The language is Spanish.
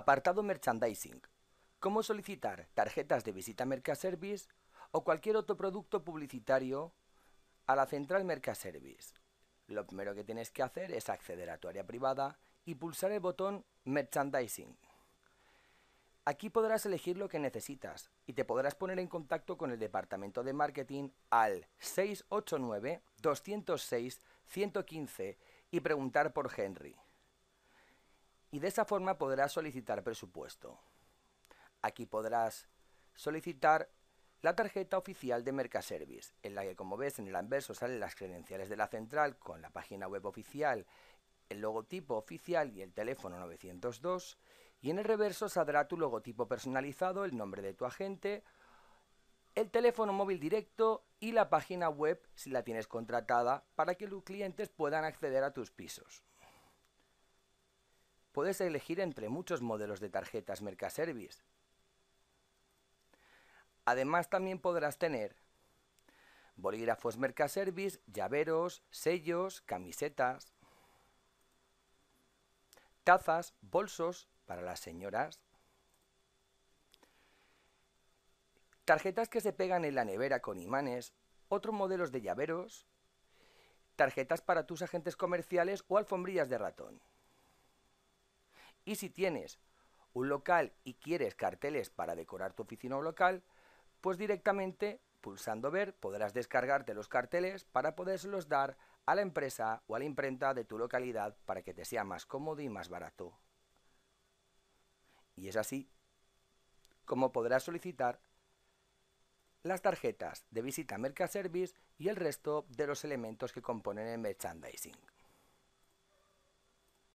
Apartado Merchandising. Cómo solicitar tarjetas de visita Mercaservice o cualquier otro producto publicitario a la central Mercaservice. Lo primero que tienes que hacer es acceder a tu área privada y pulsar el botón Merchandising. Aquí podrás elegir lo que necesitas y te podrás poner en contacto con el departamento de marketing al 689 206 115 y preguntar por Henry y de esa forma podrás solicitar presupuesto. Aquí podrás solicitar la tarjeta oficial de Mercaservice, en la que como ves en el anverso salen las credenciales de la central con la página web oficial, el logotipo oficial y el teléfono 902, y en el reverso saldrá tu logotipo personalizado, el nombre de tu agente, el teléfono móvil directo y la página web si la tienes contratada para que los clientes puedan acceder a tus pisos puedes elegir entre muchos modelos de tarjetas Mercaservice. Además también podrás tener bolígrafos Mercaservice, llaveros, sellos, camisetas, tazas, bolsos para las señoras, tarjetas que se pegan en la nevera con imanes, otros modelos de llaveros, tarjetas para tus agentes comerciales o alfombrillas de ratón. Y si tienes un local y quieres carteles para decorar tu oficina o local, pues directamente pulsando ver podrás descargarte los carteles para poderlos dar a la empresa o a la imprenta de tu localidad para que te sea más cómodo y más barato. Y es así como podrás solicitar las tarjetas de visita Mercaservice y el resto de los elementos que componen el merchandising.